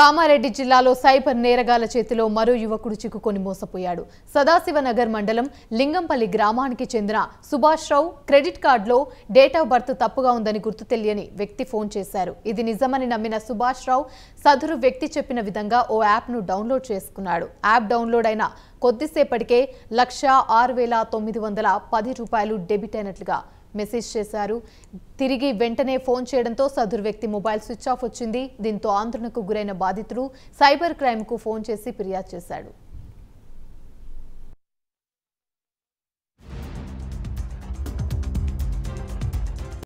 కామారెడ్డి జిల్లాలో సైబర్ నేరగాల చేతిలో మరో యువకుడు చిక్కుకొని మోసపోయాడు సదాశివనగర్ మండలం లింగంపల్లి గ్రామానికి చెందిన సుభాష్ రావు క్రెడిట్ కార్డులో డేట్ ఆఫ్ బర్త్ తప్పుగా ఉందని గుర్తు తెలియని వ్యక్తి ఫోన్ చేశారు ఇది నిజమని నమ్మిన సుభాష్ రావు సదురు వ్యక్తి చెప్పిన విధంగా ఓ యాప్ను డౌన్లోడ్ చేసుకున్నాడు యాప్ డౌన్లోడ్ అయిన కొద్దిసేపటికే లక్ష ఆరు వేల తొమ్మిది వందల పది రూపాయలు డెబిట్ అయినట్లుగా మెసేజ్ చేశారు తిరిగి వెంటనే ఫోన్ చేయడంతో సదురు వ్యక్తి మొబైల్ స్విచ్ ఆఫ్ వచ్చింది దీంతో ఆందోళనకు గురైన బాధితుడు సైబర్ క్రైమ్కు ఫోన్ చేసి ఫిర్యాదు చేశాడు